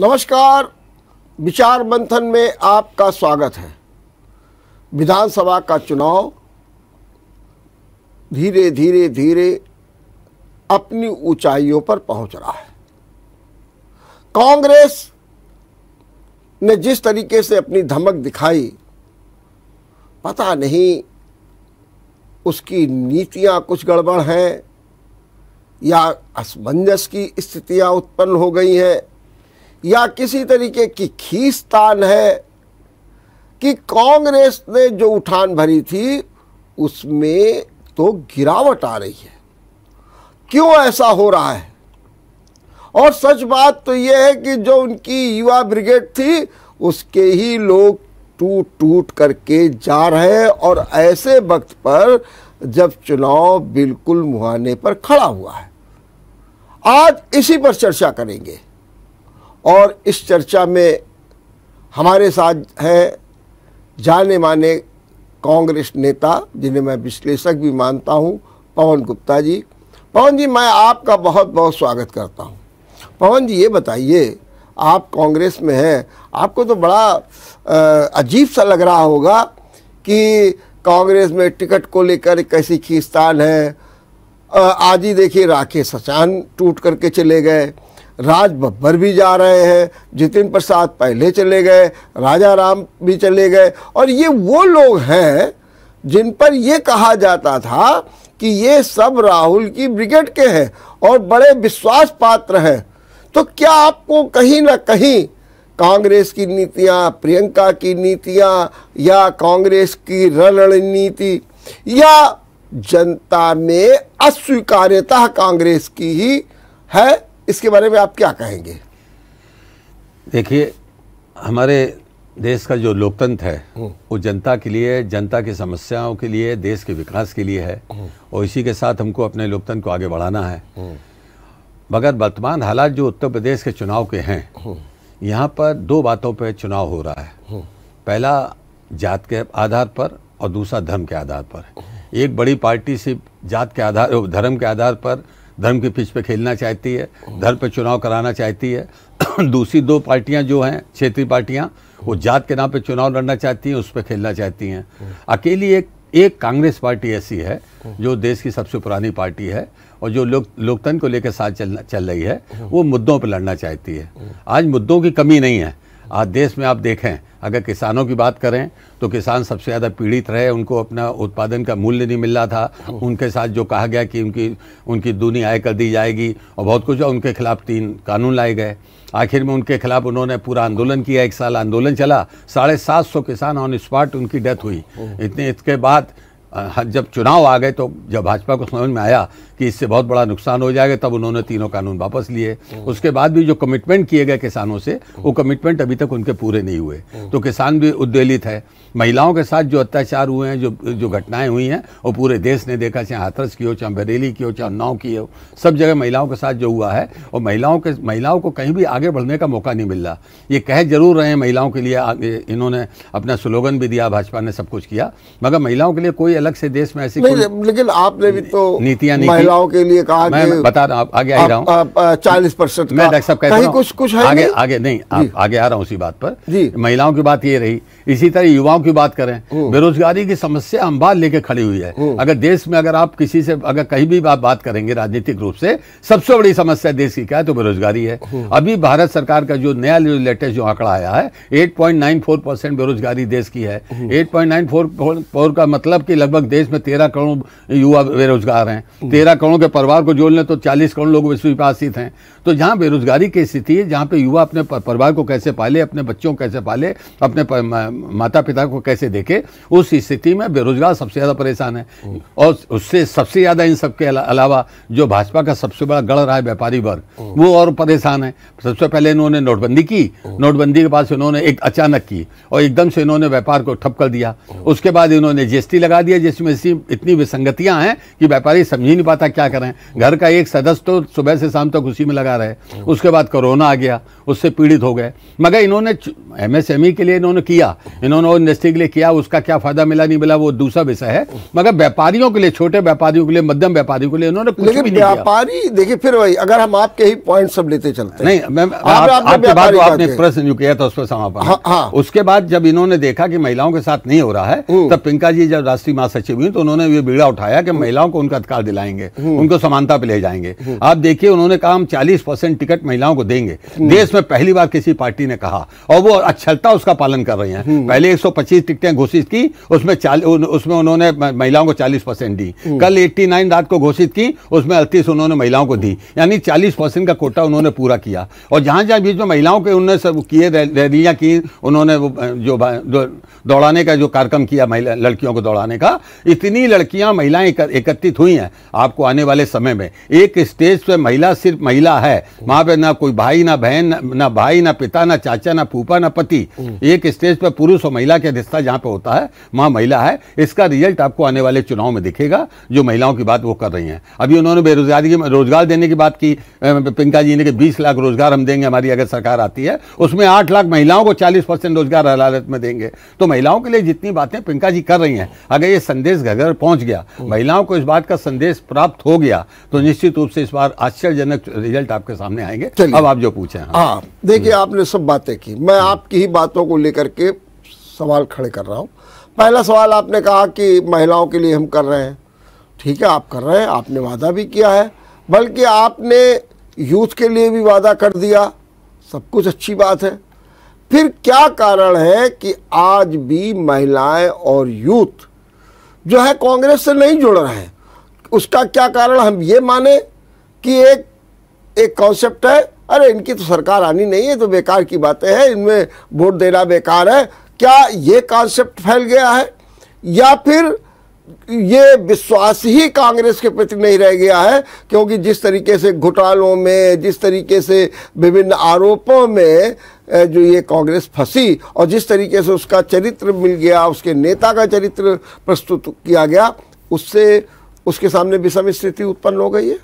नमस्कार विचार मंथन में आपका स्वागत है विधानसभा का चुनाव धीरे धीरे धीरे अपनी ऊंचाइयों पर पहुंच रहा है कांग्रेस ने जिस तरीके से अपनी धमक दिखाई पता नहीं उसकी नीतियां कुछ गड़बड़ हैं या असमंजस की स्थितियां उत्पन्न हो गई हैं या किसी तरीके की खींचतान है कि कांग्रेस ने जो उठान भरी थी उसमें तो गिरावट आ रही है क्यों ऐसा हो रहा है और सच बात तो यह है कि जो उनकी युवा ब्रिगेड थी उसके ही लोग टूट टूट करके जा रहे हैं और ऐसे वक्त पर जब चुनाव बिल्कुल मुहाने पर खड़ा हुआ है आज इसी पर चर्चा करेंगे और इस चर्चा में हमारे साथ हैं जाने माने कांग्रेस नेता जिन्हें मैं विश्लेषक भी मानता हूं पवन गुप्ता जी पवन जी मैं आपका बहुत बहुत स्वागत करता हूं पवन जी ये बताइए आप कांग्रेस में हैं आपको तो बड़ा अजीब सा लग रहा होगा कि कांग्रेस में टिकट को लेकर कैसी खींचतान है आज ही देखिए राकेश सचान टूट करके चले गए राज बब्बर भी जा रहे हैं जितिन प्रसाद पहले चले गए राजा राम भी चले गए और ये वो लोग हैं जिन पर ये कहा जाता था कि ये सब राहुल की ब्रिगेड के हैं और बड़े विश्वास पात्र हैं तो क्या आपको कहीं ना कहीं कांग्रेस की नीतियां प्रियंका की नीतियां या कांग्रेस की रणनीति या जनता में अस्वीकार्यता कांग्रेस की ही है इसके बारे में आप क्या कहेंगे देखिए हमारे देश का जो लोकतंत्र है हम्म। वो जनता के लिए जनता की समस्याओं के लिए देश के विकास के लिए है हम्म। और इसी के साथ हमको अपने लोकतंत्र को आगे बढ़ाना है हम्म। मगर वर्तमान हालात जो उत्तर प्रदेश के चुनाव के हैं यहाँ पर दो बातों पर चुनाव हो रहा है पहला जात के आधार पर और दूसरा धर्म के आधार पर एक बड़ी पार्टी सिर्फ जात के आधार धर्म के आधार पर धर्म के पिच पे खेलना चाहती है धर्म पे चुनाव कराना चाहती है दूसरी दो पार्टियां जो हैं क्षेत्रीय पार्टियां वो जात के नाम पे चुनाव लड़ना चाहती हैं उस पर खेलना चाहती हैं अकेली एक एक कांग्रेस पार्टी ऐसी है जो देश की सबसे पुरानी पार्टी है और जो लोक लोकतंत्र को लेकर साथ चलना चल रही है वो मुद्दों पर लड़ना चाहती है आज मुद्दों की कमी नहीं है आज देश में आप देखें अगर किसानों की बात करें तो किसान सबसे ज़्यादा पीड़ित रहे उनको अपना उत्पादन का मूल्य नहीं मिल रहा था उनके साथ जो कहा गया कि उनकी उनकी दूनी आय कर दी जाएगी और बहुत कुछ उनके खिलाफ तीन कानून लाए गए आखिर में उनके खिलाफ उन्होंने पूरा आंदोलन किया एक साल आंदोलन चला साढ़े सात सौ किसान ऑन स्पॉट उनकी डेथ हुई इतने इसके बाद जब चुनाव आ गए तो जब भाजपा को समझ में आया कि इससे बहुत बड़ा नुकसान हो जाएगा तब उन्होंने तीनों कानून वापस लिए हम्म। उसके बाद भी जो कमिटमेंट किए गए किसानों से वो कमिटमेंट हम्म। अभी तक उनके पूरे नहीं हुए हम्म। तो किसान भी उद्वेलित है महिलाओं के साथ जो अत्याचार हुए हैं जो जो घटनाएं हुई हैं वो पूरे देश ने देखा चाहे हाथरस की हो चाहे बरेली की हो चाहे उन्नाव की हो सब जगह महिलाओं के साथ जो हुआ है और महिलाओं के महिलाओं को कहीं भी आगे बढ़ने का मौका नहीं मिल रहा ये कह जरूर रहे हैं महिलाओं के लिए इन्होंने अपना स्लोगन भी दिया भाजपा ने सब कुछ किया मगर महिलाओं के लिए कोई अलग से देश में ऐसी लेकिन आपने भी तो नीतियां महिलाओं के लिए कहा मैं, बता रहा हूँ आगे आ रहा हूँ चालीस परसेंट मैं डॉक्टर साहब कहता हूँ कुछ कुछ आगे आगे नहीं आगे आ रहा हूँ उसी बात पर महिलाओं की बात ये रही इसी तरह युवाओं की बात करें बेरोजगारी की समस्या हम बात लेके खड़ी हुई है अगर देश में अगर आप किसी से अगर कहीं भी आप बात करेंगे राजनीतिक रूप से सबसे बड़ी समस्या देश की क्या है तो बेरोजगारी है अभी भारत सरकार का जो नया लेटेस्ट जो आंकड़ा आया है 8.94 परसेंट बेरोजगारी देश की है 8.94 का मतलब कि लगभग देश में तेरह करोड़ युवा बेरोजगार हैं तेरह करोड़ के परिवार को जोड़ लें तो चालीस करोड़ लोग विश्वासित हैं तो जहां बेरोजगारी की स्थिति है जहां पे युवा अपने परिवार को कैसे पाले अपने बच्चों को कैसे पाले अपने माता पिता को कैसे देखे उस स्थिति में बेरोजगार सबसे ज़्यादा परेशान है और उससे सबसे ज़्यादा इन सबके अलावा जो भाजपा का सबसे बड़ा गढ़ रहा है व्यापारी वर्ग वो और परेशान है सबसे पहले इन्होंने नोटबंदी की नोटबंदी के बाद इन्होंने एक अचानक की और एकदम से इन्होंने व्यापार को ठप कर दिया उसके बाद इन्होंने जीएसटी लगा दिया जिसमें इतनी विसंगतियां हैं कि व्यापारी समझ ही नहीं पाता क्या करें घर का एक सदस्य तो सुबह से शाम तक उसी में लगा रहे उसके बाद कोरोना आ गया उससे पीड़ित हो गए मगर इन्होंने एमएसएमई e के लिए इन्होंने किया इन्होंने इंडस्ट्री के लिए किया उसका क्या फायदा मिला नहीं मिला वो दूसरा विषय है मगर व्यापारियों के लिए छोटे व्यापारियों के लिए मध्यम व्यापारियों के लिए इन्होंने कुछ नहीं व्यापारी देखिए फिर वही अगर हम आपके ही पॉइंट सब लेते चलते नहीं मैम आपके बाद आपने प्रश्न जो किया था उस पर समापन हाँ, हाँ। उसके बाद जब इन्होंने देखा कि महिलाओं के साथ नहीं हो रहा है हम्म। तब पिंका जी जब राष्ट्रीय महासचिव हुई तो उन्होंने ये बीड़ा उठाया कि हम्म। महिलाओं को उनका अधिकार दिलाएंगे हम्म। उनको समानता पे ले जाएंगे आप देखिए उन्होंने कहा हम चालीस टिकट महिलाओं को देंगे देश में पहली बार किसी पार्टी ने कहा और वो और अक्षरता उसका पालन कर रही हैं हम्म। पहले 125 सौ टिकटें घोषित की उसमें उसमें उन्होंने महिलाओं को 40 परसेंट दी हम्म। कल 89 नाइन रात को घोषित की उसमें अड़तीस उन्होंने महिलाओं को दी यानी 40 परसेंट का कोटा उन्होंने पूरा किया और जहां जहां बीच में महिलाओं के उन्होंने सब किए रैलियां की उन्होंने जो दौड़ाने का जो कार्यक्रम किया लड़कियों को दौड़ाने का इतनी लड़कियां महिलाएं एकत्रित हुई हैं आपको आने वाले समय में एक स्टेज पर महिला सिर्फ महिला है वहां हम्म। पर ना कोई भाई ना बहन ना भाई ना पिता ना चाचा ना फूफा ना पति एक स्टेज पर पुरुष और महिला के अधिस्था जहां पे होता है वहाँ महिला है इसका रिजल्ट आपको आने वाले चुनाव में दिखेगा जो महिलाओं की बात वो कर रही हैं अभी उन्होंने बेरोजगारी की रोजगार देने की बात की पिंका जी ने कि बीस लाख रोजगार हम देंगे हमारी अगर सरकार आती है उसमें आठ लाख महिलाओं को चालीस परसेंट रोजगार अदालत में देंगे तो महिलाओं के लिए जितनी बातें पिंका जी कर रही हैं अगर ये संदेश घर घर पहुंच गया महिलाओं को इस बात का संदेश प्राप्त हो गया तो निश्चित रूप से इस बार आश्चर्यजनक रिजल्ट आपके सामने आएंगे अब आप जो पूछे हाँ।, हाँ देखिए आपने सब बातें की मैं हम्म। आप आपकी ही बातों को लेकर के सवाल खड़े कर रहा हूँ पहला सवाल आपने कहा कि महिलाओं के लिए हम कर रहे हैं ठीक है आप कर रहे हैं आपने वादा भी किया है बल्कि आपने यूथ के लिए भी वादा कर दिया सब कुछ अच्छी बात है फिर क्या कारण है कि आज भी महिलाएं और यूथ जो है कांग्रेस से नहीं जुड़ रहे हैं उसका क्या कारण हम ये माने कि एक एक कॉन्सेप्ट है अरे इनकी तो सरकार आनी नहीं है तो बेकार की बातें हैं इनमें वोट देना बेकार है क्या ये कॉन्सेप्ट फैल गया है या फिर ये विश्वास ही कांग्रेस के प्रति नहीं रह गया है क्योंकि जिस तरीके से घोटालों में जिस तरीके से विभिन्न आरोपों में जो ये कांग्रेस फंसी और जिस तरीके से उसका चरित्र मिल गया उसके नेता का चरित्र प्रस्तुत किया गया उससे उसके सामने विषम स्थिति उत्पन्न हो गई है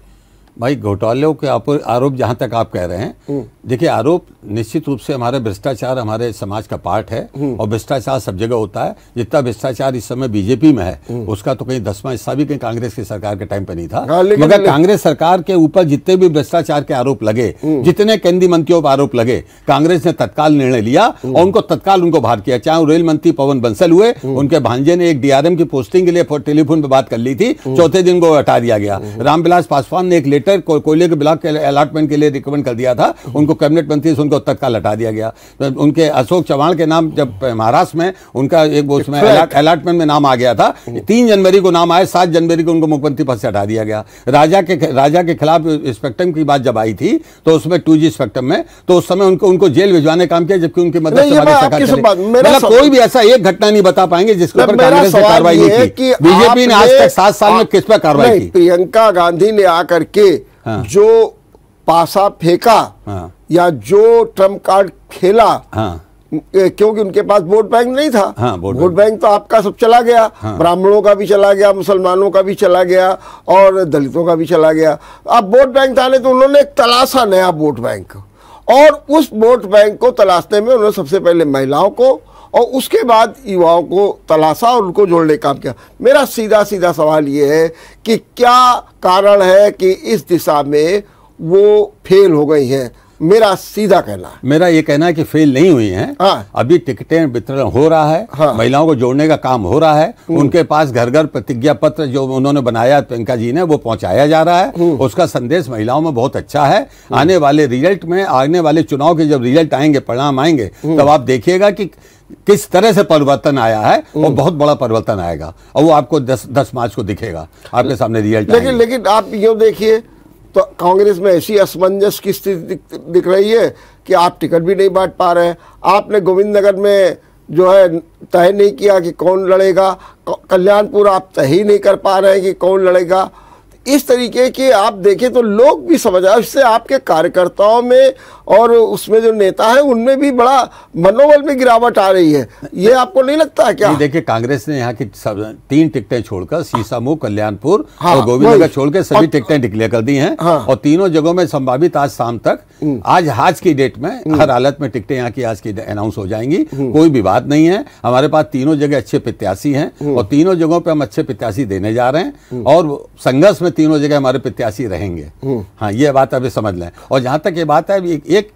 भाई घोटालों के आरोप जहां तक आप कह रहे हैं हम्म। देखिए आरोप निश्चित रूप से हमारे भ्रष्टाचार हमारे समाज का पार्ट है हम्म। और भ्रष्टाचार सब जगह होता है जितना भ्रष्टाचार इस समय बीजेपी में है हम्म। उसका तो कहीं दसवां हिस्सा भी कहीं कांग्रेस की सरकार के टाइम पर नहीं था हाँ, मगर कांग्रेस सरकार के ऊपर जितने भी भ्रष्टाचार के आरोप लगे जितने केंद्रीय मंत्रियों पर आरोप लगे कांग्रेस ने तत्काल निर्णय लिया और उनको तत्काल उनको बाहर किया चाहे रेल मंत्री पवन बंसल हुए उनके भांजे ने एक डीआरएम की पोस्टिंग के लिए टेलीफोन पर बात कर ली थी चौथे दिन को हटा दिया गया रामविलास पासवान ने एक लेटर लेकर को, कोयले के ब्लॉक के अलाटमेंट के लिए रिकमेंड कर दिया था उनको कैबिनेट मंत्री से उनको तत्काल हटा दिया गया तो उनके अशोक चौहान के नाम जब महाराष्ट्र में उनका एक उसमें अलाटमेंट में नाम आ गया था hmm. तीन जनवरी को नाम आए सात जनवरी को उनको मुख्यमंत्री पद से हटा दिया गया राजा के राजा के खिलाफ स्पेक्ट्रम की बात जब आई थी तो उसमें टू जी स्पेक्ट्रम में तो उस समय उनको उनको जेल भिजवाने काम किया जबकि उनकी मदद मतलब कोई भी ऐसा एक घटना नहीं बता पाएंगे जिसके ऊपर कांग्रेस ने कार्रवाई की बीजेपी ने आज तक सात साल में किस पर कार्रवाई की प्रियंका गांधी ने आकर के हाँ। जो पासा फेंका हाँ। या जो ट्रम्प कार्ड खेला हाँ। क्योंकि उनके पास वोट बैंक नहीं था हाँ, वोट बैंक तो आपका सब चला गया हाँ, ब्राह्मणों का भी चला गया मुसलमानों का भी चला गया और दलितों का भी चला गया अब वोट बैंक आने तो उन्होंने एक तलाशा नया वोट बैंक और उस वोट बैंक को तलाशने में उन्होंने सबसे पहले महिलाओं को और उसके बाद युवाओं को तलाशा और उनको जोड़ने का काम किया मेरा सीधा सीधा सवाल ये है कि क्या कारण है कि इस दिशा में वो फेल हो गई हैं मेरा सीधा कहना है मेरा ये कहना है कि फेल नहीं हुई हैं हाँ। अभी टिकटें वितरण हो रहा है हाँ। महिलाओं को जोड़ने का काम हो रहा है हम्म। उनके पास घर घर प्रतिज्ञा पत्र जो उन्होंने बनाया प्रियंका जी ने वो पहुंचाया जा रहा है हम्म। उसका संदेश महिलाओं में बहुत अच्छा है हम्म। आने वाले रिजल्ट में आने वाले चुनाव के जब रिजल्ट आएंगे परिणाम आएंगे तब आप देखिएगा की किस तरह से परिवर्तन आया है और बहुत बड़ा परिवर्तन आएगा और वो आपको दस दस मार्च को दिखेगा आपके सामने रियल लेकिन लेकिन आप ये देखिए तो कांग्रेस में ऐसी असमंजस की स्थिति दिख रही है कि आप टिकट भी नहीं बांट पा रहे हैं आपने गोविंद नगर में जो है तय नहीं किया कि कौन लड़ेगा कल्याणपुर आप तय ही नहीं कर पा रहे हैं कि कौन लड़ेगा इस तरीके के आप देखें तो लोग भी समझ आए उससे आपके कार्यकर्ताओं में और उसमें जो नेता है उनमें भी बड़ा मनोबल में गिरावट आ रही है ये आपको नहीं लगता क्या देखिए कांग्रेस ने यहाँ की तीन टिकटें छोड़कर सीसामू कल्याणपुर हाँ, और गोविंद नगर छोड़ के सभी टिकटें डिक्लेयर कर दी है हाँ, और तीनों जगहों में संभावित आज शाम तक हम्म। आज आज की डेट में हम्म। हर हालत में टिकटें यहाँ की आज की अनाउंस हो जाएंगी हम्म। कोई भी बात नहीं है हमारे पास तीनों जगह अच्छे प्रत्याशी है और तीनों जगहों पर हम अच्छे प्रत्याशी देने जा रहे हैं और संघर्ष में तीनों जगह हमारे प्रत्याशी रहेंगे हम्म। हाँ ये बात अभी समझ लें और जहाँ तक ये बात है एक, एक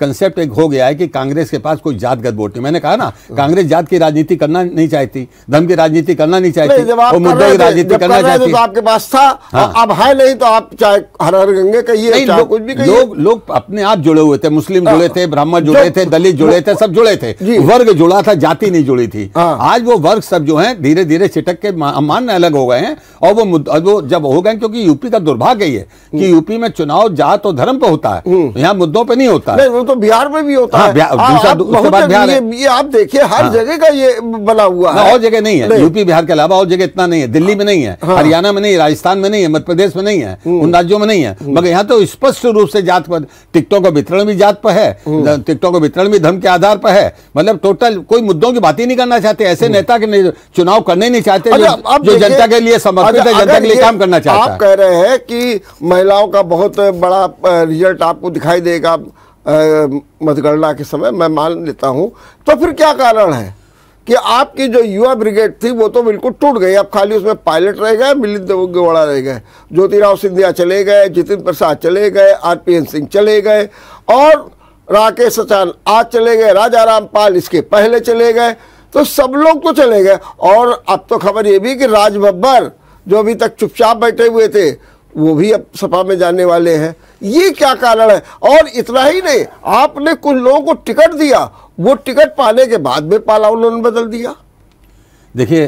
कंसेप्ट एक हो गया है कि कांग्रेस के पास कोई जातगत वोट नहीं मैंने कहा ना हाँ। कांग्रेस जात की राजनीति करना नहीं चाहती धर्म की राजनीति करना नहीं चाहती मुद्दे की राजनीति करना चाहती तो आपके पास था हाँ। अब है नहीं तो आप चाहे हर हर गंगे कहिए कुछ भी लोग लोग अपने आप जुड़े हुए थे मुस्लिम हाँ। जुड़े थे ब्राह्मण जुड़े थे दलित जुड़े थे सब जुड़े थे वर्ग जुड़ा था जाति नहीं जुड़ी थी आज वो वर्ग सब जो है धीरे धीरे छिटक के मान अलग हो गए हैं और वो वो जब हो गए क्योंकि यूपी का दुर्भाग्य है कि हम्म। यूपी में चुनाव जात और धर्म पे होता है हम्म। यहाँ मुद्दों पर नहीं होता है तो बिहार में भी होता हाँ, है ये, आप देखिए हर हाँ। जगह का ये बना हुआ है और जगह नहीं है यूपी बिहार के अलावा और जगह इतना नहीं है दिल्ली में नहीं है हाँ। हरियाणा में नहीं राजस्थान में नहीं है मध्य प्रदेश में नहीं है हम्म। उन राज्यों में नहीं है हम्म। मगर यहाँ तो स्पष्ट रूप से जात पर टिकटों का वितरण भी जात पर है हम्म। टिकटों का वितरण भी धर्म के आधार पर है मतलब टोटल कोई मुद्दों की बात ही नहीं करना चाहते ऐसे नेता के चुनाव करने नहीं चाहते जो अच्छा, जनता के लिए समर्पित है अच्छा, जनता के लिए काम करना चाहते आप कह रहे हैं कि महिलाओं का बहुत बड़ा रिजल्ट आपको दिखाई देगा मतगणना के समय मैं मान लेता हूँ तो फिर क्या कारण है कि आपकी जो युवा ब्रिगेड थी वो तो बिल्कुल टूट गई अब खाली उसमें पायलट रह गए मिलिंद देवगौड़ा रह गए ज्योतिराव सिंधिया चले गए जितिन प्रसाद चले गए एन सिंह चले गए और राकेश सचान आज चले गए राजा रामपाल इसके पहले चले गए तो सब लोग तो चले गए और अब तो खबर ये भी कि राज जो अभी तक चुपचाप बैठे हुए थे वो भी अब सपा में जाने वाले हैं ये क्या कारण है और इतना ही नहीं आपने कुछ लोगों को टिकट दिया वो टिकट पाने के बाद में पाला उन्होंने बदल दिया देखिए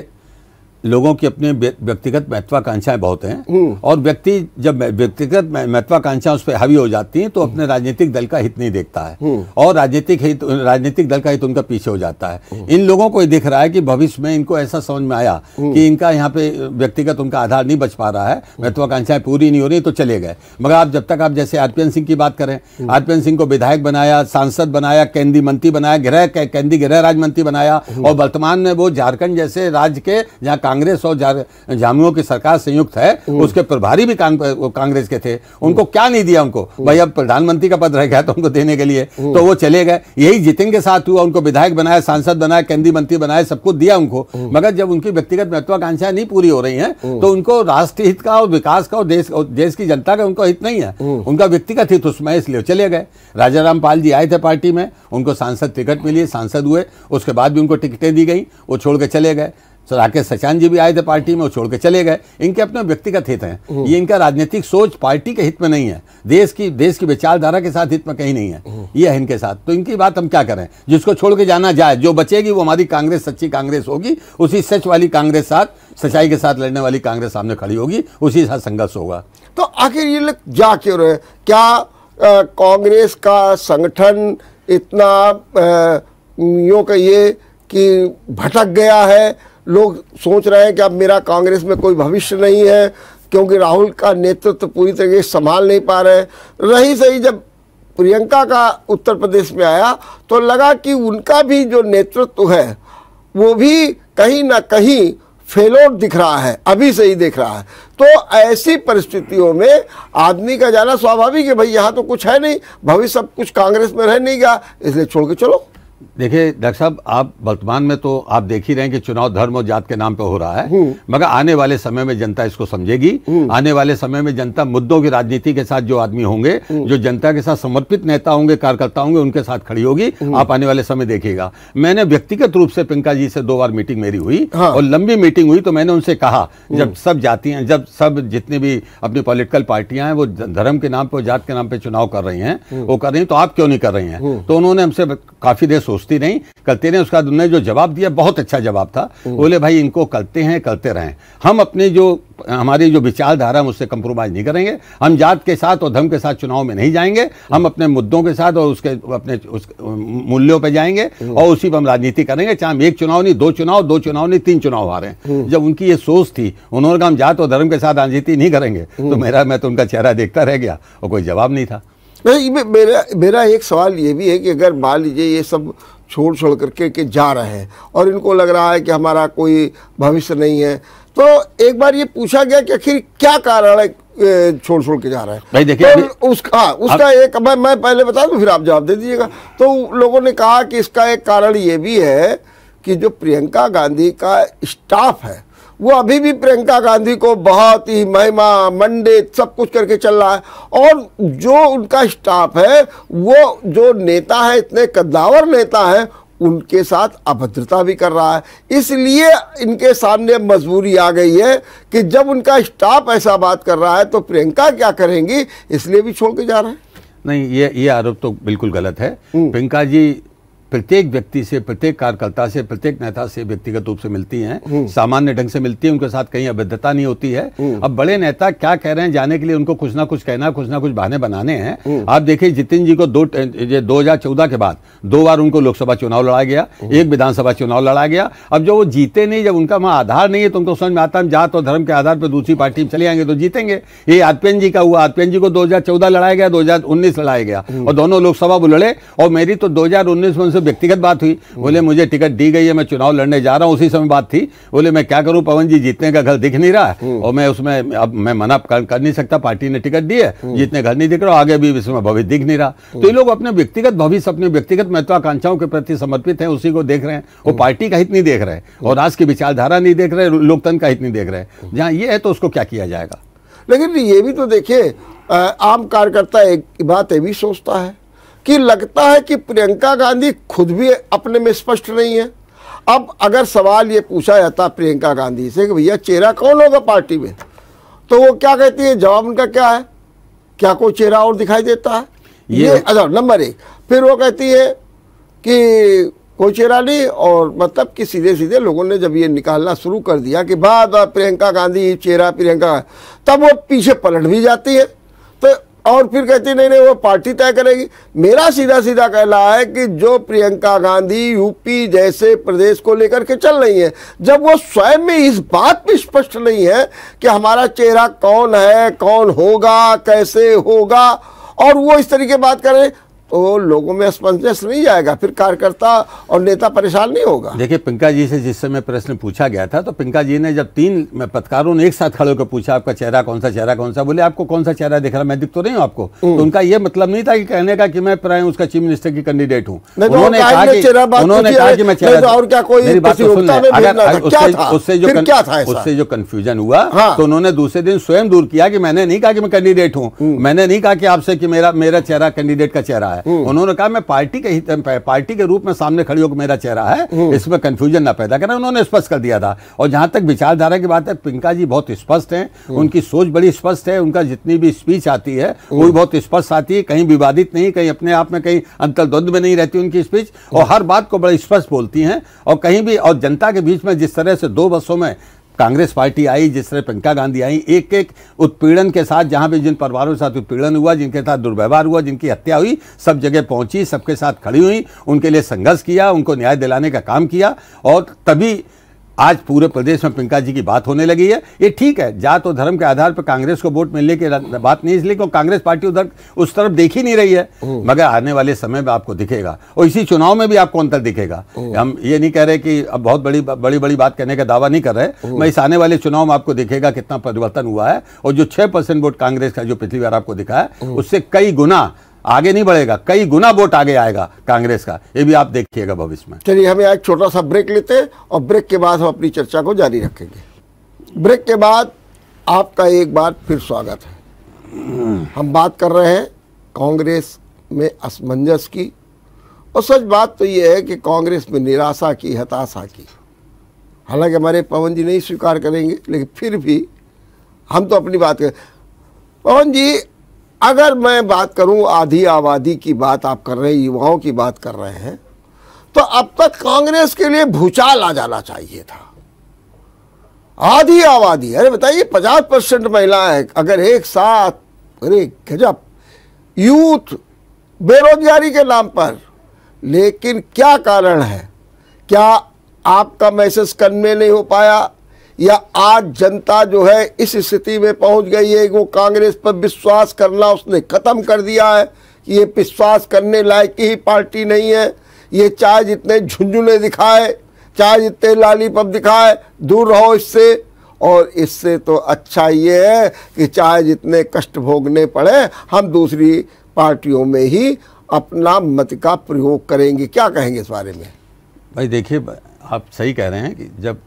लोगों की अपने व्यक्तिगत महत्वाकांक्षाएं बहुत हैं हम्म। और व्यक्ति जब व्यक्तिगत महत्वाकांक्षा उस पर हावी हो जाती हैं तो हम्म। अपने राजनीतिक दल का हित नहीं देखता है हम्म। और राजनीतिक हित राजनीतिक दल का हित उनका पीछे हो जाता है इन लोगों को दिख रहा है कि भविष्य में इनको ऐसा समझ में आया कि इनका यहाँ पे व्यक्तिगत उनका आधार नहीं बच पा रहा है महत्वाकांक्षाएं पूरी नहीं हो रही तो चले गए मगर आप जब तक आप जैसे आरपीएन सिंह की बात करें आरपीएन सिंह को विधायक बनाया सांसद बनाया केंद्रीय मंत्री बनाया गृह केंद्रीय गृह राज्य मंत्री बनाया और वर्तमान में वो झारखंड जैसे राज्य के जहाँ कांग्रेस और जामुओं की सरकार संयुक्त है हम्म। उसके प्रभारी भी कांग्रेस के थे हम्म। उनको क्या नहीं दिया उनको हम्म। भाई अब प्रधानमंत्री का पद रह गया तो उनको देने के लिए तो वो चले गए यही जितिन के साथ हुआ उनको विधायक बनाया सांसद बनाया केंद्रीय मंत्री बनाया सब कुछ दिया उनको मगर जब उनकी व्यक्तिगत महत्वाकांक्षाएं नहीं पूरी हो रही है तो उनको राष्ट्रीय हित का और विकास का और देश देश की जनता का उनका हित नहीं है उनका व्यक्तिगत हित उसमें इसलिए चले गए राजा पाल जी आए थे पार्टी में उनको सांसद टिकट मिली सांसद हुए उसके बाद भी उनको टिकटें दी गई वो छोड़ के चले गए सर राकेश सचान जी भी आए थे पार्टी में वो छोड़ के चले गए इनके अपने व्यक्तिगत हित हैं ये इनका राजनीतिक सोच पार्टी के हित में नहीं है देश की देश की विचारधारा के साथ हित में कहीं नहीं है ये है इनके साथ तो इनकी बात हम क्या करें जिसको छोड़ के जाना जाए जो बचेगी वो हमारी कांग्रेस सच्ची कांग्रेस होगी उसी सच वाली कांग्रेस साथ सच्चाई के साथ लड़ने वाली कांग्रेस सामने खड़ी होगी उसी साथ संघर्ष होगा तो आखिर ये लोग जा क्यों रहे क्या कांग्रेस का संगठन इतना यूँ कहिए कि भटक गया है लोग सोच रहे हैं कि अब मेरा कांग्रेस में कोई भविष्य नहीं है क्योंकि राहुल का नेतृत्व पूरी तरीके से संभाल नहीं पा रहे रही सही जब प्रियंका का उत्तर प्रदेश में आया तो लगा कि उनका भी जो नेतृत्व है वो भी कहीं ना कहीं फेलोर दिख रहा है अभी से ही दिख रहा है तो ऐसी परिस्थितियों में आदमी का जाना स्वाभाविक है भाई यहाँ तो कुछ है नहीं भविष्य सब कुछ कांग्रेस में रह नहीं गया इसलिए छोड़ के चलो देखिए डॉक्टर साहब आप वर्तमान में तो आप देख ही रहे हैं कि चुनाव धर्म और जात के नाम पे हो रहा है हम्म। मगर आने वाले समय में जनता इसको समझेगी हम्म। आने वाले समय में जनता मुद्दों की राजनीति के साथ जो आदमी होंगे हम्म। जो जनता के साथ समर्पित नेता होंगे कार्यकर्ता होंगे उनके साथ खड़ी होगी आप आने वाले समय देखिएगा मैंने व्यक्तिगत रूप से पिंका जी से दो बार मीटिंग मेरी हुई हाँ। और लंबी मीटिंग हुई तो मैंने उनसे कहा जब सब जाती हैं जब सब जितनी भी अपनी पोलिटिकल पार्टियां हैं वो धर्म के नाम पर जात के नाम पर चुनाव कर रही हैं वो कर रही तो आप क्यों नहीं कर रही हैं तो उन्होंने हमसे काफी देर सोचते पूछती नहीं कलते रहे उसका उन्होंने जो जवाब दिया बहुत अच्छा जवाब था हम्म। बोले भाई इनको कलते हैं कलते रहें हम अपने जो हमारी जो विचारधारा हम उससे कंप्रोमाइज़ नहीं करेंगे हम जात के साथ और धर्म के साथ चुनाव में नहीं जाएंगे हम अपने मुद्दों के साथ और उसके अपने उस मूल्यों पर जाएंगे हम्म। और उसी पर हम राजनीति करेंगे चाहे हम एक चुनाव नहीं दो चुनाव दो चुनाव नहीं तीन चुनाव हारे हैं हम्म। जब उनकी ये सोच थी उन्होंने कहा हम जात और धर्म के साथ राजनीति नहीं करेंगे तो मेरा मैं तो उनका चेहरा देखता रह गया और कोई जवाब नहीं था नहीं मेरा मेरा एक सवाल ये भी है कि अगर मान लीजिए ये सब छोड़ छोड़ करके के जा रहे हैं और इनको लग रहा है कि हमारा कोई भविष्य नहीं है तो एक बार ये पूछा गया कि आखिर क्या कारण है छोड़ छोड़ के जा रहा है भाई देखिए तो हाँ, उसका उसका एक मैं मैं पहले बता दूं फिर आप जवाब दे दीजिएगा तो लोगों ने कहा कि इसका एक कारण ये भी है कि जो प्रियंका गांधी का स्टाफ है वो अभी भी प्रियंका गांधी को बहुत ही महिमा मंडित सब कुछ करके चल रहा है और जो उनका स्टाफ है वो जो नेता है इतने कद्दावर नेता है उनके साथ अभद्रता भी कर रहा है इसलिए इनके सामने मजबूरी आ गई है कि जब उनका स्टाफ ऐसा बात कर रहा है तो प्रियंका क्या करेंगी इसलिए भी छोड़ के जा रहे हैं नहीं ये ये आरोप तो बिल्कुल गलत है हम्म। प्रियंका जी प्रत्येक व्यक्ति से प्रत्येक कार्यकर्ता से प्रत्येक नेता से व्यक्तिगत रूप से मिलती हैं हम्म। सामान्य ढंग से मिलती है उनके साथ कहीं अभद्रता नहीं होती है हम्म। अब बड़े नेता क्या कह रहे हैं जाने के लिए उनको कुछ ना कुछ कहना कुछ ना कुछ बहाने बनाने हैं हम्म। आप देखिए जितिन जी को दो दो के बाद दो बार उनको लोकसभा चुनाव लड़ा गया एक विधानसभा चुनाव लड़ा गया अब जो वो जीते नहीं जब उनका वहां आधार नहीं है तो उनको समझ में आता हम जात और धर्म के आधार पर दूसरी पार्टी में चले आएंगे तो जीतेंगे ये आतपेन जी का हुआ आतपेन जी को दो लड़ाया गया दो लड़ाया गया और दोनों लोकसभा वो लड़े और मेरी तो दो में उनसे तो व्यक्तिगत बात हुई बोले मुझे टिकट दी गई है मैं चुनाव लड़ने जा रहा हूँ उसी समय बात थी बोले मैं क्या करूँ पवन जी जीतने का घर दिख नहीं रहा और मैं उसमें अब मैं मना कर, कर नहीं सकता पार्टी ने टिकट दी है जीतने घर नहीं दिख रहा आगे भी इसमें भविष्य दिख नहीं रहा तो ये लोग अपने व्यक्तिगत भविष्य अपने व्यक्तिगत महत्वाकांक्षाओं के प्रति समर्पित है उसी को देख रहे हैं वो पार्टी का हित नहीं देख रहे और राष्ट्र की विचारधारा नहीं देख रहे लोकतंत्र का हित नहीं देख रहे जहाँ ये है तो उसको क्या किया जाएगा लेकिन ये भी तो देखिए आम कार्यकर्ता एक बात ये भी सोचता है कि लगता है कि प्रियंका गांधी खुद भी अपने में स्पष्ट नहीं है अब अगर सवाल ये पूछा जाता प्रियंका गांधी से कि भैया चेहरा कौन होगा पार्टी में तो वो क्या कहती है जवाब उनका क्या है क्या कोई चेहरा और दिखाई देता है ये, ये अच्छा नंबर एक फिर वो कहती है कि कोई चेहरा नहीं और मतलब कि सीधे सीधे लोगों ने जब ये निकालना शुरू कर दिया कि बाद प्रियंका गांधी चेहरा प्रियंका तब वो पीछे पलट भी जाती है और फिर कहती नहीं नहीं वो पार्टी तय करेगी मेरा सीधा सीधा कहना है कि जो प्रियंका गांधी यूपी जैसे प्रदेश को लेकर के चल रही है जब वो स्वयं में इस बात पर स्पष्ट नहीं है कि हमारा चेहरा कौन है कौन होगा कैसे होगा और वो इस तरीके बात करें तो लोगों में स्पंजनेस नहीं जाएगा फिर कार्यकर्ता और नेता परेशान नहीं होगा देखिए पिंका जी से जिस समय प्रश्न पूछा गया था तो पिंका जी ने जब तीन पत्रकारों ने एक साथ खड़े होकर पूछा आपका चेहरा कौन सा चेहरा कौन सा बोले आपको कौन सा चेहरा दिख रहा मैं दिख तो नहीं हूँ आपको हम्म। तो उनका यह मतलब नहीं था कि कहने का कि मैं प्राय उसका चीफ मिनिस्टर की कैंडिडेट हूँ तो उन्होंने तो तो उससे जो कन्फ्यूजन हुआ हाँ। तो उन्होंने दूसरे दिन स्वयं दूर किया कि मैंने नहीं कहा कि मैं कैंडिडेट हूँ हम्म। मैंने नहीं कहा कि आपसे कि मेरा मेरा चेहरा कैंडिडेट का चेहरा है हम्म। है उन्होंने कहा मैं पार्टी के पार्टी के रूप में सामने खड़ी होकर मेरा चेहरा है हम्म। इसमें कंफ्यूजन ना पैदा करना उन्होंने स्पष्ट कर दिया था और जहां तक विचारधारा की बात है पिंका जी बहुत स्पष्ट है हम्म। उनकी सोच बड़ी स्पष्ट है उनका जितनी भी स्पीच आती है वो बहुत स्पष्ट आती है कहीं विवादित नहीं कहीं अपने आप में कहीं अंतर्द्वंद में नहीं रहती उनकी स्पीच और हर बात को बड़ी स्पष्ट बोलती है और कहीं भी और जनता के बीच में जिस तरह से दो बसों में कांग्रेस पार्टी आई जिस तरह प्रियंका गांधी आई एक एक उत्पीड़न के साथ जहाँ भी जिन परिवारों के साथ उत्पीड़न हुआ जिनके साथ दुर्व्यवहार हुआ जिनकी हत्या हुई सब जगह पहुँची सबके साथ खड़ी हुई उनके लिए संघर्ष किया उनको न्याय दिलाने का काम किया और तभी आज पूरे प्रदेश में पिंका जी की बात होने लगी है ये ठीक है जात और धर्म के आधार पर कांग्रेस को वोट मिलने की बात नहीं इसलिए क्योंकि कांग्रेस पार्टी उधर उस तरफ देख ही नहीं रही है मगर आने वाले समय में आपको दिखेगा और इसी चुनाव में भी आपको अंतर दिखेगा हम ये नहीं कह रहे कि अब बहुत बड़ी बड़ी बड़ी बात कहने का दावा नहीं कर रहे मैं इस आने वाले चुनाव में आपको दिखेगा कितना परिवर्तन हुआ है और जो छह वोट कांग्रेस का जो पिछली बार आपको दिखा है उससे कई गुना आगे नहीं बढ़ेगा कई गुना वोट आगे आएगा कांग्रेस का ये भी आप देखिएगा भविष्य में चलिए हम एक छोटा सा ब्रेक लेते हैं और ब्रेक के बाद हम अपनी चर्चा को जारी रखेंगे ब्रेक के बाद आपका एक बार फिर स्वागत है हम बात कर रहे हैं कांग्रेस में असमंजस की और सच बात तो ये है कि कांग्रेस में निराशा की हताशा की हालांकि हमारे पवन जी नहीं स्वीकार करेंगे लेकिन फिर भी हम तो अपनी बात करें पवन जी अगर मैं बात करूं आधी आबादी की बात आप कर रहे हैं युवाओं की बात कर रहे हैं तो अब तक कांग्रेस के लिए भूचाल आ जाना चाहिए था आधी आबादी अरे बताइए पचास परसेंट महिलाएं अगर एक साथ अरे गजब यूथ बेरोजगारी के नाम पर लेकिन क्या कारण है क्या आपका मैसेज कन्वे नहीं हो पाया या आज जनता जो है इस स्थिति में पहुंच गई है वो कांग्रेस पर विश्वास करना उसने ख़त्म कर दिया है कि ये विश्वास करने लायक ही पार्टी नहीं है ये चाहे जितने झुंझुने दिखाए चाहे जितने लाली पब दिखाए दूर रहो इससे और इससे तो अच्छा ये है कि चाहे जितने कष्ट भोगने पड़े हम दूसरी पार्टियों में ही अपना मत का प्रयोग करेंगे क्या कहेंगे इस बारे में भाई देखिए आप सही कह रहे हैं कि जब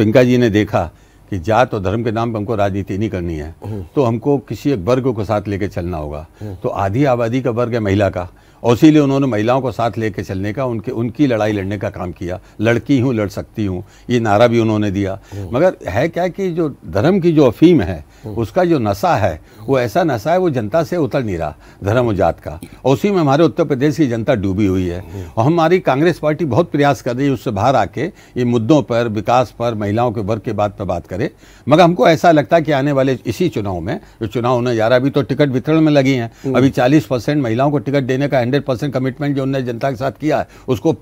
पिंका जी ने देखा कि जात और धर्म के नाम पर हमको राजनीति नहीं करनी है हम्म। तो हमको किसी एक वर्ग को साथ लेके चलना होगा हम्म। तो आधी आबादी का वर्ग है महिला का और इसीलिए उन्होंने महिलाओं को साथ कर चलने का उनके उनकी लड़ाई लड़ने का काम किया लड़की हूँ लड़ सकती हूँ ये नारा भी उन्होंने दिया मगर है क्या कि जो धर्म की जो अफीम है उसका जो नशा है वो ऐसा नशा है वो जनता से उतर नहीं रहा धर्म और जात का और उसी में हमारे उत्तर प्रदेश की जनता डूबी हुई है और हमारी कांग्रेस पार्टी बहुत प्रयास कर रही है उससे बाहर आके ये मुद्दों पर विकास पर महिलाओं के वर्ग के बात पर बात करे मगर हमको ऐसा लगता है कि आने वाले इसी चुनाव में जो चुनाव होने जा रहा है अभी तो टिकट वितरण में लगी हैं अभी चालीस परसेंट महिलाओं को टिकट देने का हंड्रेड परसेंट कमिटमेंट जो उन्होंने जनता के साथ किया है उसको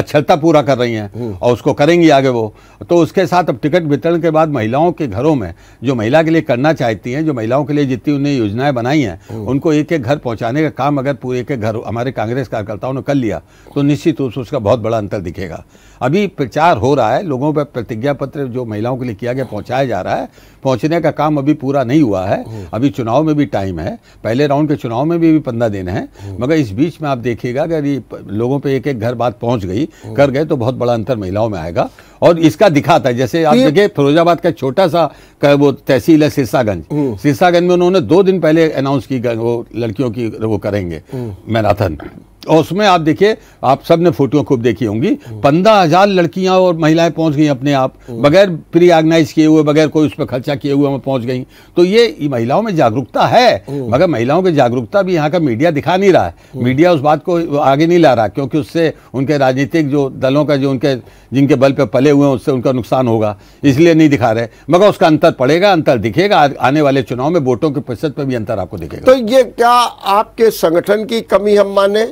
अक्षरता पूरा कर रही हैं हम्म। और उसको करेंगी आगे वो तो उसके साथ अब टिकट वितरण के बाद महिलाओं के घरों में जो महिला के लिए करना चाहती हैं जो महिलाओं के लिए जितनी उन्हें योजनाएं बनाई हैं हम्म। उनको एक एक घर पहुंचाने का काम अगर पूरे के घर हमारे कांग्रेस कार्यकर्ताओं ने कर लिया तो निश्चित रूप से उसका बहुत बड़ा अंतर दिखेगा अभी प्रचार हो रहा है लोगों पर प्रतिज्ञा पत्र जो महिलाओं के लिए किया गया पहुँचाया जा रहा है पहुंचने का काम अभी पूरा नहीं हुआ है अभी चुनाव में भी टाइम है पहले राउंड के चुनाव में भी अभी पंद्रह दिन है मगर इस बीच में आप देखिएगा कि लोगों पर एक एक घर बात पहुँच गई कर गए तो बहुत बड़ा अंतर महिलाओं में आएगा और इसका दिखा था जैसे आप तो देखिए फिरोजाबाद का छोटा सा का वो तहसील है सिरसागंज हम्म। सिरसागंज में उन्होंने दो दिन पहले अनाउंस की वो लड़कियों की वो करेंगे हम्म। मैराथन और उसमें आप देखिए आप सब ने फोटो खूब देखी होंगी पंद्रह हजार लड़कियां और महिलाएं पहुंच गई अपने आप हम्म। बगैर प्री ऑर्गेनाइज किए हुए बगैर कोई उस पर खर्चा किए हुए पहुंच गई तो ये महिलाओं में जागरूकता है मगर महिलाओं की जागरूकता भी यहाँ का मीडिया दिखा नहीं रहा है मीडिया उस बात को आगे नहीं ला रहा क्योंकि उससे उनके राजनीतिक जो दलों का जो उनके जिनके बल पर डाले हुए हैं उससे उनका नुकसान होगा इसलिए नहीं दिखा रहे मगर उसका अंतर पड़ेगा अंतर दिखेगा आने वाले चुनाव में वोटों के प्रतिशत पर भी अंतर आपको दिखेगा तो ये क्या आपके संगठन की कमी हम माने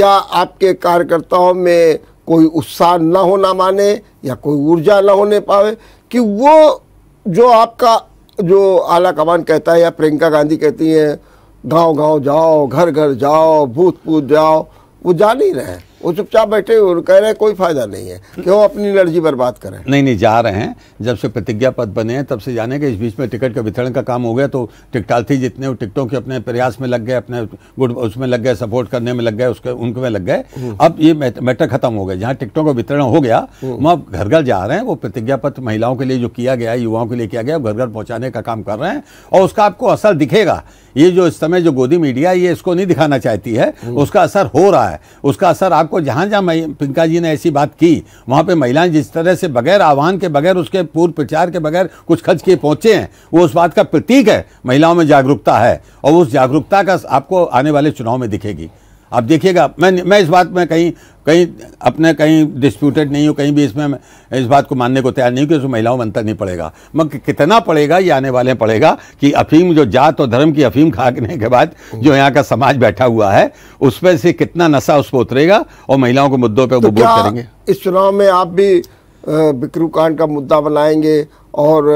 या आपके कार्यकर्ताओं में कोई उत्साह न होना माने या कोई ऊर्जा ना होने पावे कि वो जो आपका जो आला कमान कहता है या प्रियंका गांधी कहती हैं गांव गांव जाओ घर घर जाओ भूत भूत जाओ वो जा नहीं रहे हैं वो चुपचाप बैठे हुए कह रहे हैं कोई फायदा नहीं है कि वो अपनी एनर्जी बर्बाद करें नहीं नहीं जा रहे हैं जब से प्रतिज्ञा पद बने हैं तब से जाने के इस बीच में टिकट के वितरण का काम हो गया तो टिकटार्थी जितने टिकटों के अपने प्रयास में लग गए अपने गुड उसमें लग गए सपोर्ट करने में लग गए उसके उनके में लग गए हम्म। अब ये मैटर खत्म हो गए जहाँ टिकटों का वितरण हो गया हम्म। वहाँ घर घर जा रहे हैं वो प्रतिज्ञा पत्र महिलाओं के लिए जो किया गया युवाओं के लिए किया गया घर घर पहुँचाने का काम कर रहे हैं और उसका आपको असर दिखेगा ये जो इस समय जो गोदी मीडिया ये इसको नहीं दिखाना चाहती है हम्म। उसका असर हो रहा है उसका असर आपको आपको जहाँ जहाँ पिंका जी ने ऐसी बात की वहाँ पे महिलाएं जिस तरह से बगैर आह्वान के बगैर उसके पूर्व प्रचार के बगैर कुछ खर्च किए पहुँचे हैं वो उस बात का प्रतीक है महिलाओं में जागरूकता है और उस जागरूकता का आपको आने वाले चुनाव में दिखेगी आप देखिएगा मैं मैं इस बात में कहीं कहीं अपने कहीं डिस्प्यूटेड नहीं हूँ कहीं भी इसमें इस बात को मानने को तैयार नहीं हूँ कि उसमें महिलाओं में अंतर नहीं पड़ेगा मगर कितना पड़ेगा ये आने वाले पड़ेगा कि अफीम जो जात और धर्म की अफीम खाने के बाद जो यहाँ का समाज बैठा हुआ है उसमें से कितना नशा उस पर उतरेगा और महिलाओं के मुद्दों पर तो वो करेंगे इस चुनाव में आप भी बिक्रू कांड का मुद्दा बनाएंगे और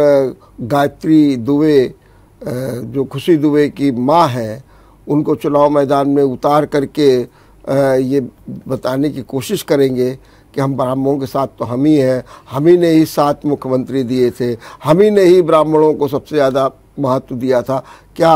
गायत्री दुबे जो खुशी दुबे की माँ है उनको चुनाव मैदान में उतार करके ये बताने की कोशिश करेंगे कि हम ब्राह्मणों के साथ तो हम ही हैं हम ही ने ही सात मुख्यमंत्री दिए थे हम ही ने ही ब्राह्मणों को सबसे ज़्यादा महत्व दिया था क्या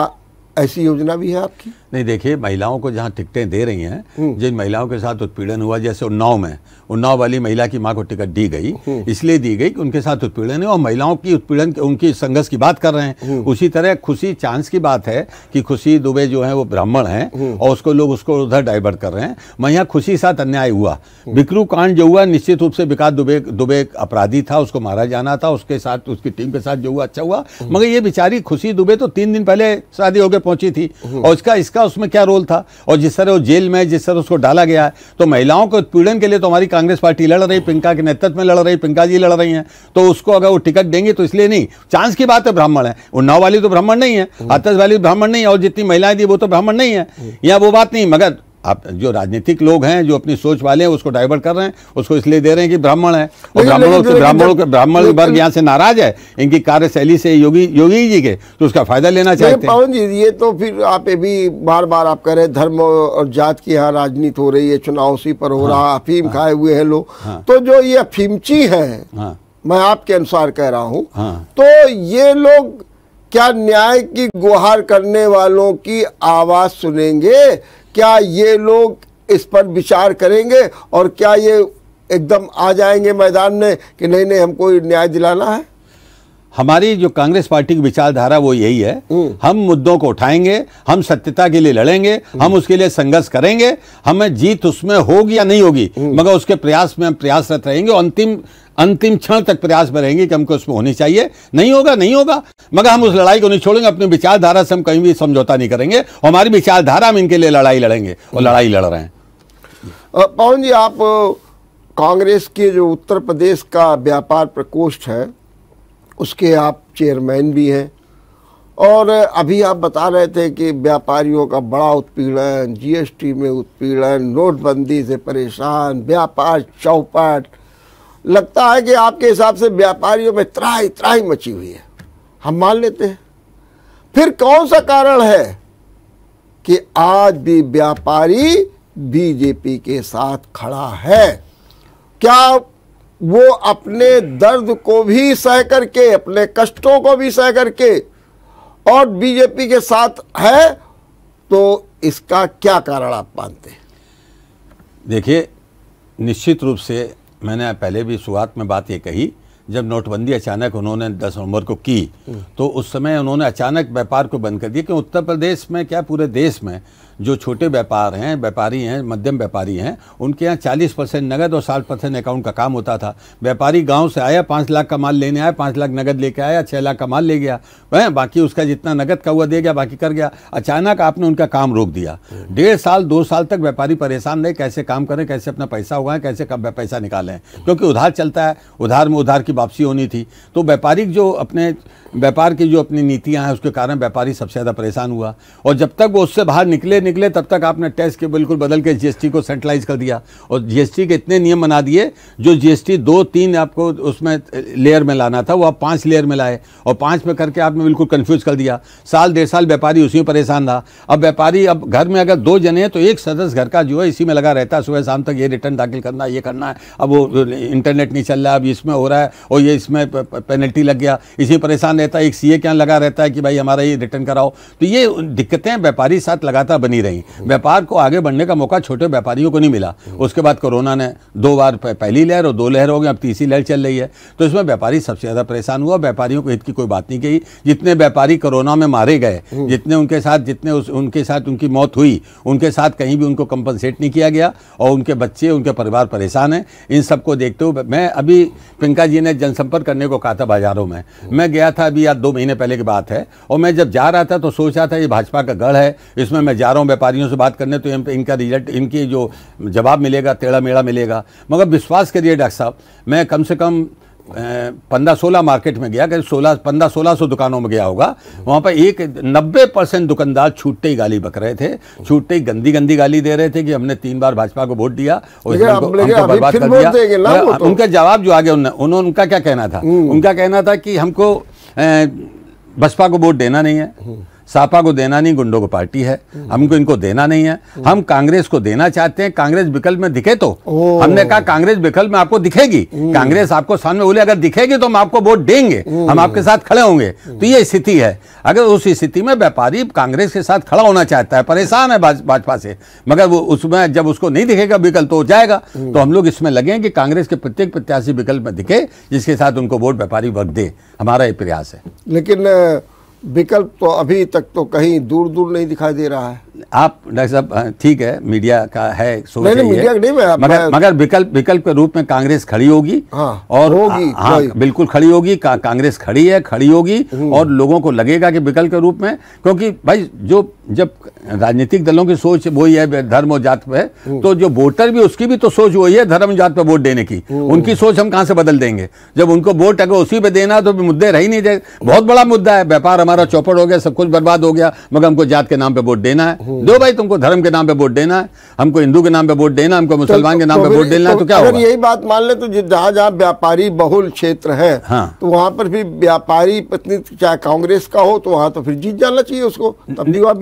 ऐसी योजना भी है आपकी नहीं देखिए महिलाओं को जहाँ टिकटें दे रही हैं हम्म। जिन महिलाओं के साथ उत्पीड़न हुआ जैसे उन्नाव में उन्नाव वाली महिला की माँ को टिकट दी गई हम्म। इसलिए दी गई कि उनके साथ उत्पीड़न है और महिलाओं की उत्पीड़न उनकी संघर्ष की बात कर रहे हैं हम्म। उसी तरह खुशी चांस की बात है कि खुशी दुबे जो है वो ब्राह्मण है और उसको लोग उसको उधर डाइवर्ट कर रहे हैं मैं यहाँ खुशी साथ अन्याय हुआ बिक्रू कांड जो हुआ निश्चित रूप से विकास दुबे दुबे अपराधी था उसको मारा जाना था उसके साथ उसकी टीम के साथ जो हुआ अच्छा हुआ मगर ये बेचारी खुशी दुबे तो तीन दिन पहले शादी होकर पहुंची थी और इसका इसका उसमें क्या रोल था और जिस तरह वो जेल में जिस तरह उसको डाला गया है तो महिलाओं के उत्पीड़न के लिए तो हमारी कांग्रेस पार्टी लड़ रही पिंका के नेतृत्व में लड़ रही पिंका जी लड़ रही हैं तो उसको अगर वो टिकट देंगे तो इसलिए नहीं चांस की बात है ब्राह्मण है उन्नाव वाली तो ब्राह्मण नहीं है आतश वाली ब्राह्मण नहीं है और जितनी महिलाएं थी वो तो ब्राह्मण नहीं है या वो बात नहीं मगर आप जो राजनीतिक लोग हैं जो अपनी सोच वाले हैं उसको डाइवर्ट कर रहे हैं उसको इसलिए दे रहे हैं कि ब्राह्मण है और ब्राह्मणों से ब्राह्मणों के ब्राह्मण वर्ग यहाँ से नाराज है इनकी कार्यशैली से योगी योगी जी के तो उसका फायदा लेना चाहिए पवन जी ये तो फिर आप ये भी बार बार आप कह रहे हैं धर्म और जात की यहाँ राजनीति हो रही है चुनाव उसी पर हो हाँ, रहा अफीम हाँ। खाए हुए हैं लोग हाँ। तो जो ये अफीमची है मैं आपके अनुसार कह रहा हूँ तो ये लोग क्या न्याय की गुहार करने वालों की आवाज़ सुनेंगे क्या ये लोग इस पर विचार करेंगे और क्या ये एकदम आ जाएंगे मैदान में कि नहीं नहीं हमको न्याय दिलाना है हमारी जो कांग्रेस पार्टी की विचारधारा वो यही है हम्म। हम मुद्दों को उठाएंगे हम सत्यता के लिए लड़ेंगे हम्म। हम उसके लिए संघर्ष करेंगे हमें जीत उसमें होगी या नहीं होगी हम्म। मगर उसके प्रयास में हम प्रयासरत रहेंगे अंतिम अंतिम क्षण तक प्रयास में रहेंगे कि हमको उसमें होनी चाहिए नहीं होगा नहीं होगा मगर हम उस लड़ाई को नहीं छोड़ेंगे अपनी विचारधारा से हम कहीं भी समझौता नहीं करेंगे हमारी विचारधारा हम इनके लिए लड़ाई लड़ेंगे और लड़ाई लड़ रहे हैं पवन जी आप कांग्रेस के जो उत्तर प्रदेश का व्यापार प्रकोष्ठ है उसके आप चेयरमैन भी हैं और अभी आप बता रहे थे कि व्यापारियों का बड़ा उत्पीड़न जीएसटी में उत्पीड़न नोटबंदी से परेशान व्यापार चौपट लगता है कि आपके हिसाब से व्यापारियों में त्राही त्राही मची हुई है हम मान लेते हैं फिर कौन सा कारण है कि आज भी व्यापारी बीजेपी के साथ खड़ा है क्या वो अपने दर्द को भी सह करके अपने कष्टों को भी सह करके और बीजेपी के साथ है तो इसका क्या कारण आप मानते हैं देखिए निश्चित रूप से मैंने पहले भी शुरुआत में बात ये कही जब नोटबंदी अचानक उन्होंने 10 नवंबर को की हम्म। तो उस समय उन्होंने अचानक व्यापार को बंद कर दिया कि उत्तर प्रदेश में क्या पूरे देश में जो छोटे व्यापार हैं व्यापारी हैं मध्यम व्यापारी हैं उनके यहाँ चालीस परसेंट नगद और साठ परसेंट अकाउंट का काम होता था व्यापारी गांव से आया पाँच लाख का माल लेने आया पाँच लाख नगद लेके आया छः लाख का माल ले गया वह बाकी उसका जितना नगद का हुआ दे गया बाकी कर गया अचानक आपने उनका काम रोक दिया डेढ़ साल दो साल तक व्यापारी परेशान रहे कैसे काम करें कैसे अपना पैसा उगाएं कैसे कब पैसा निकालें क्योंकि उधार चलता है उधार में उधार की वापसी होनी थी तो व्यापारिक जो अपने व्यापार की जो अपनी नीतियां हैं उसके कारण व्यापारी सबसे ज़्यादा परेशान हुआ और जब तक वो उससे बाहर निकले निकले तब तक आपने टैक्स के बिल्कुल बदल के जीएसटी को सेंट्रलाइज कर दिया और जीएसटी के इतने नियम बना दिए जो जीएसटी दो तीन आपको उसमें लेयर में लाना था वो आप पाँच लेयर में लाए और पाँच में करके आपने बिल्कुल कन्फ्यूज़ कर दिया साल डेढ़ साल व्यापारी उसी में परेशान रहा अब व्यापारी अब घर में अगर दो जने हैं तो एक सदस्य घर का जो है इसी में लगा रहता है सुबह शाम तक ये रिटर्न दाखिल करना ये करना है अब वो इंटरनेट नहीं चल रहा है अब इसमें हो रहा है और ये इसमें पेनल्टी लग गया इसी परेशान नेता एक सीए के यहाँ लगा रहता है कि भाई हमारा ये रिटर्न कराओ तो ये दिक्कतें व्यापारी साथ लगातार बनी रही व्यापार को आगे बढ़ने का मौका छोटे व्यापारियों को नहीं मिला उसके बाद कोरोना ने दो बार पहली लहर और दो लहर हो गई अब तीसरी लहर चल रही है तो इसमें व्यापारी सबसे ज़्यादा परेशान हुआ व्यापारियों को हित की कोई बात नहीं कही जितने व्यापारी कोरोना में मारे गए जितने उनके साथ जितने उनके साथ उनकी मौत हुई उनके साथ कहीं भी उनको कंपनसेट नहीं किया गया और उनके बच्चे उनके परिवार परेशान हैं इन सबको देखते हुए मैं अभी पिंका जी ने जनसंपर्क करने को कहा था बाज़ारों में मैं गया था अभी या दो महीने पहले की बात है और मैं जब जा रहा था तो सोच रहा था ये भाजपा का गढ़ है इसमें मैं जा रहा हूँ व्यापारियों से बात करने तो इनका रिजल्ट इनकी जो जवाब मिलेगा टेढ़ा मेढ़ा मिलेगा मगर विश्वास करिए डॉक्टर साहब मैं कम से कम पंद्रह सोलह मार्केट में गया करीब सोलह पंद्रह सोलह सौ दुकानों में गया होगा वहाँ पर एक नब्बे परसेंट दुकानदार छूटते ही गाली बक रहे थे छूटते ही गंदी गंदी गाली दे रहे थे कि हमने तीन बार भाजपा को वोट दिया और हमको बर्बाद कर दिया उनका जवाब जो आ गया उन्होंने उनका क्या कहना था हम्म। उनका कहना था कि हमको बसपा को वोट देना नहीं है सापा को देना नहीं गुंडों को पार्टी है हमको इनको देना नहीं है हम कांग्रेस को देना चाहते हैं कांग्रेस विकल्प में दिखे तो हमने कहा कांग्रेस विकल्प में आपको दिखेगी हम्म। कांग्रेस आपको सामने बोले अगर दिखेगी तो हम आपको वोट देंगे हम्म। हम आपके साथ खड़े होंगे हम्म। तो ये स्थिति है अगर उस स्थिति में व्यापारी कांग्रेस के साथ खड़ा होना चाहता है परेशान है भाजपा से मगर वो उसमें जब उसको नहीं दिखेगा विकल्प तो हो जाएगा तो हम लोग इसमें लगे कि कांग्रेस के प्रत्येक प्रत्याशी विकल्प में दिखे जिसके साथ उनको वोट व्यापारी वर्ग दे हमारा ये प्रयास है लेकिन विकल्प तो अभी तक तो कहीं दूर दूर नहीं दिखाई दे रहा है आप डॉक्टर साहब हाँ, ठीक है मीडिया का है सोच नहीं, नहीं, मीडिया नहीं मैं, मगर मैं, मगर विकल्प विकल्प के रूप में कांग्रेस खड़ी होगी हाँ, और होगी हाँ, हाँ बिल्कुल खड़ी होगी का, कांग्रेस खड़ी है खड़ी होगी हम्म। और लोगों को लगेगा कि विकल्प के रूप में क्योंकि भाई जो जब राजनीतिक दलों की सोच वही है धर्म और जात पे हम्म। तो जो वोटर भी उसकी भी तो सोच वही है धर्म जात पे वोट देने की हम्म। उनकी सोच हम कहाँ से बदल देंगे जब उनको वोट अगर उसी पे देना तो मुद्दे ही नहीं बहुत बड़ा मुद्दा है व्यापार हमारा चौपड़ हो गया सब कुछ बर्बाद हो गया मगर हमको जात के नाम पे वोट देना है दो भाई तुमको धर्म के नाम पे वोट देना है हमको हिंदू के नाम पे वोट देना है हमको तो मुसलमान के नाम पे तो वोट देना है तो क्या अगर यही बात मान ले तो जहाँ जहाँ व्यापारी बहुल क्षेत्र है हाँ। तो वहाँ पर भी व्यापारी पत्नी चाहे कांग्रेस का हो तो वहाँ तो फिर जीत जाना चाहिए उसको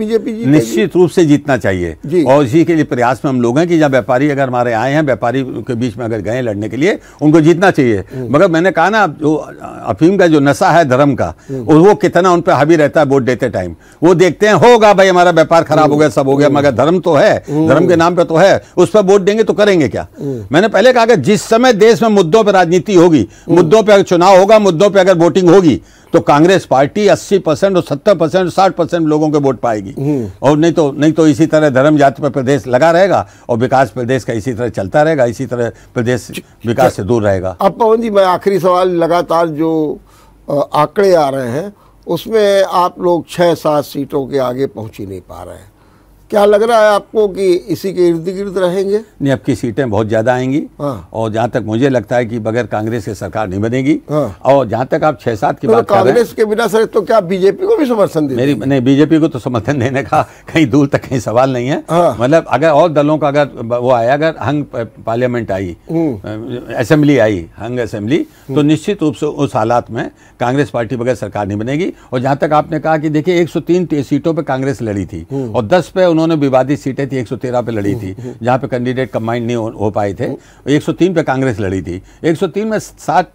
बीजेपी निश्चित रूप से जीतना चाहिए और इसी के लिए प्रयास में हम लोग हैं कि जहाँ व्यापारी अगर हमारे आए हैं व्यापारी के बीच में अगर गए लड़ने के लिए उनको जीतना चाहिए मगर मैंने कहा ना जो अफीम का जो नशा है धर्म का हम्म। वो कितना उन पर हावी रहता है वोट देते टाइम वो देखते हैं होगा भाई हमारा व्यापार खराब हो गया सब हो गया मगर धर्म तो है धर्म के नाम पे तो है उस पर वोट देंगे तो करेंगे क्या मैंने पहले कहा कि जिस समय देश में मुद्दों पर राजनीति होगी मुद्दों पर चुनाव होगा मुद्दों पर अगर वोटिंग होगी तो कांग्रेस पार्टी 80 परसेंट और 70 परसेंट साठ परसेंट लोगों के वोट पाएगी और नहीं तो नहीं तो इसी तरह धर्म जाति पर प्रदेश लगा रहेगा और विकास प्रदेश का इसी तरह चलता रहेगा इसी तरह प्रदेश विकास से दूर रहेगा अब पवन जी मैं आखिरी सवाल लगातार जो आंकड़े आ रहे हैं उसमें आप लोग छः सात सीटों के आगे पहुंच ही नहीं पा रहे हैं क्या लग रहा है आपको कि इसी के इर्द गिर्द रहेंगे नहीं अब की सीटें बहुत ज़्यादा आएंगी हाँ। और जहाँ तक मुझे लगता है कि बगैर कांग्रेस के सरकार नहीं बनेगी हाँ। और जहाँ तक आप छह सात की तो बात तो कांग्रेस के बिना सर तो क्या बीजेपी को भी समर्थन दे मेरी नहीं बीजेपी को तो समर्थन देने का कहीं दूर तक कहीं सवाल नहीं है हाँ। मतलब अगर और दलों का अगर वो आया अगर हंग पार्लियामेंट आई हम्म। असेंबली आई हंग असेंबली तो हम्म। निश्चित रूप से उस हालात में कांग्रेस पार्टी बगैर सरकार नहीं बनेगी और जहाँ तक आपने कहा कि देखिए एक सीटों पर कांग्रेस लड़ी थी हम्म। और दस पे उन्होंने उन्होंने विवादित सीटें थी 113 पे लड़ी थी जहाँ पे कैंडिडेट कम्बाइंड नहीं हो, हो पाए थे 103 पे कांग्रेस लड़ी थी 103 में सात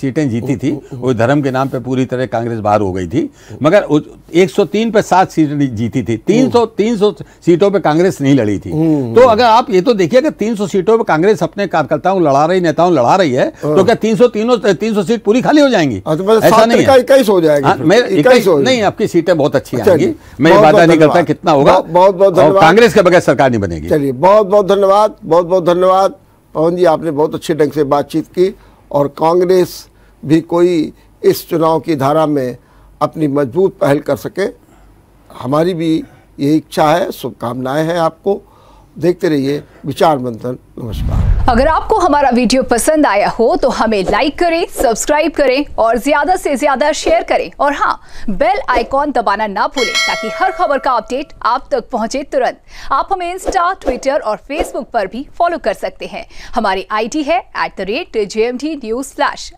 सीटें जीती थी वो धर्म के नाम पे पूरी तरह कांग्रेस बाहर हो गई थी मगर 103 पे सात सीटें जीती थी 300 300 सीटों पे कांग्रेस नहीं लड़ी थी तो अगर आप ये तो देखिए अगर तीन सीटों पर कांग्रेस अपने कार्यकर्ताओं लड़ा रही नेताओं लड़ा रही है हाँ। तो क्या तीन सौ तीन सीट पूरी खाली हो जाएंगी हाँ, तो मतलब ऐसा नहीं इक्कीस हो हाँ, जाएगी नहीं आपकी सीटें बहुत अच्छी अच्छा आएंगी मैं वादा नहीं करता कितना होगा बहुत बहुत धन्यवाद कांग्रेस के बगैर सरकार नहीं बनेगी चलिए बहुत बहुत धन्यवाद बहुत बहुत धन्यवाद पवन जी आपने बहुत अच्छे ढंग से बातचीत की और कांग्रेस भी कोई इस चुनाव की धारा में अपनी मजबूत पहल कर सके हमारी भी ये इच्छा है शुभकामनाएं हैं आपको देखते रहिए विचार मंथन नमस्कार अगर आपको हमारा वीडियो पसंद आया हो तो हमें लाइक करें सब्सक्राइब करें और ज्यादा से ज्यादा शेयर करें और हाँ बेल आइकॉन दबाना ना भूलें ताकि हर खबर का अपडेट आप तक पहुंचे तुरंत आप हमें इंस्टा ट्विटर और फेसबुक पर भी फॉलो कर सकते हैं हमारी आईडी है at the rate J M D news flash